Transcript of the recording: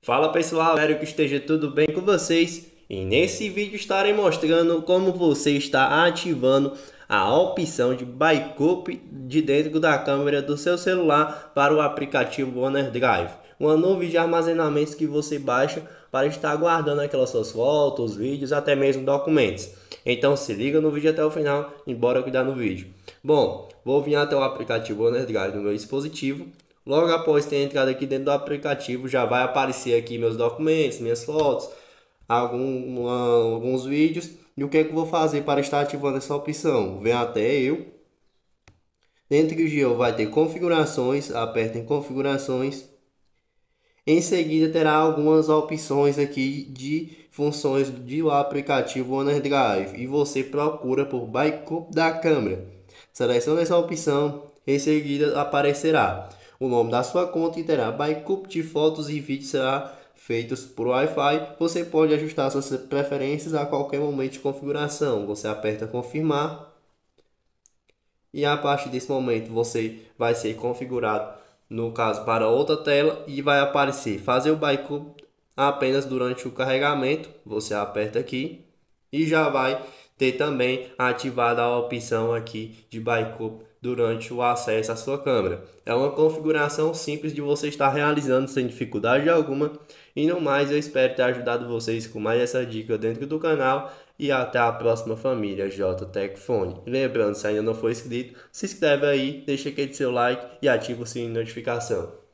Fala pessoal, espero que esteja tudo bem com vocês e nesse vídeo estarei mostrando como você está ativando a opção de backup de dentro da câmera do seu celular para o aplicativo OneDrive, uma nuvem de armazenamento que você baixa para estar guardando aquelas suas fotos, vídeos, até mesmo documentos. Então se liga no vídeo até o final, embora cuidar no vídeo. Bom, vou vir até o aplicativo OneDrive do meu dispositivo Logo após ter entrado aqui dentro do aplicativo, já vai aparecer aqui meus documentos, minhas fotos, algum, alguns vídeos. E o que é que eu vou fazer para estar ativando essa opção? Vem até eu. Dentro do Geo vai ter configurações, aperta em configurações. Em seguida terá algumas opções aqui de funções do aplicativo OneDrive e você procura por backup da câmera. Seleciona essa opção, em seguida aparecerá o nome da sua conta e terá backup de fotos e vídeos será feitos por Wi-Fi. Você pode ajustar suas preferências a qualquer momento de configuração. Você aperta confirmar e a partir desse momento você vai ser configurado no caso para outra tela e vai aparecer fazer o backup apenas durante o carregamento. Você aperta aqui e já vai ter também ativada a opção aqui de backup durante o acesso à sua câmera. É uma configuração simples de você estar realizando sem dificuldade alguma. E no mais, eu espero ter ajudado vocês com mais essa dica dentro do canal. E até a próxima família JTech Phone. lembrando, se ainda não for inscrito, se inscreve aí, deixa aquele seu like e ativa o sininho de notificação.